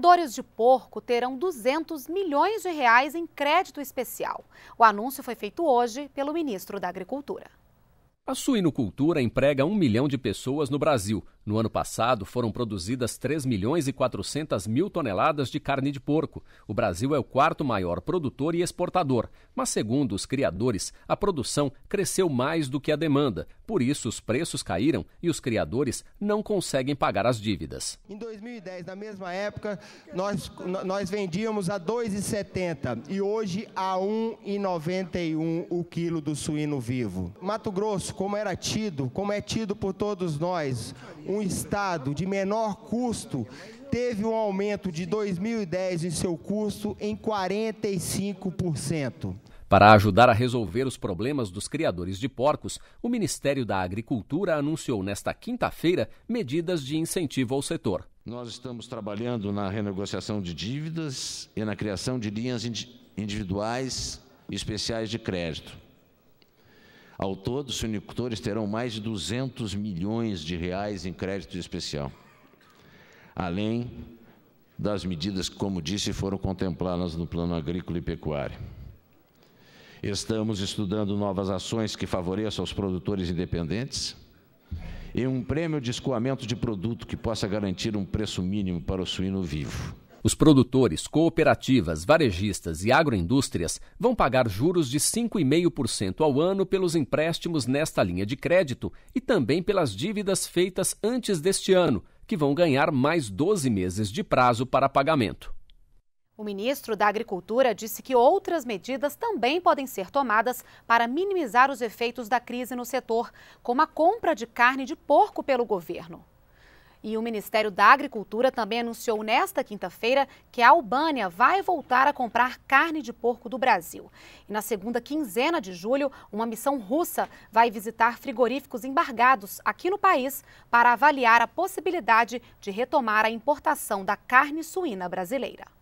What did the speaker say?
Criadores de porco terão 200 milhões de reais em crédito especial. O anúncio foi feito hoje pelo ministro da Agricultura. A suinocultura emprega um milhão de pessoas no Brasil, no ano passado, foram produzidas 3 milhões e 400 mil toneladas de carne de porco. O Brasil é o quarto maior produtor e exportador, mas, segundo os criadores, a produção cresceu mais do que a demanda. Por isso, os preços caíram e os criadores não conseguem pagar as dívidas. Em 2010, na mesma época, nós, nós vendíamos a 2,70 e hoje a 1,91 o quilo do suíno vivo. Mato Grosso, como era tido, como é tido por todos nós, um um estado de menor custo teve um aumento de 2010 em seu custo em 45%. Para ajudar a resolver os problemas dos criadores de porcos, o Ministério da Agricultura anunciou nesta quinta-feira medidas de incentivo ao setor. Nós estamos trabalhando na renegociação de dívidas e na criação de linhas individuais e especiais de crédito ao todo, os unicultores terão mais de 200 milhões de reais em crédito especial, além das medidas que, como disse, foram contempladas no Plano Agrícola e Pecuário. Estamos estudando novas ações que favoreçam os produtores independentes e um prêmio de escoamento de produto que possa garantir um preço mínimo para o suíno vivo. Os produtores, cooperativas, varejistas e agroindústrias vão pagar juros de 5,5% ao ano pelos empréstimos nesta linha de crédito e também pelas dívidas feitas antes deste ano, que vão ganhar mais 12 meses de prazo para pagamento. O ministro da Agricultura disse que outras medidas também podem ser tomadas para minimizar os efeitos da crise no setor, como a compra de carne de porco pelo governo. E o Ministério da Agricultura também anunciou nesta quinta-feira que a Albânia vai voltar a comprar carne de porco do Brasil. E na segunda quinzena de julho, uma missão russa vai visitar frigoríficos embargados aqui no país para avaliar a possibilidade de retomar a importação da carne suína brasileira.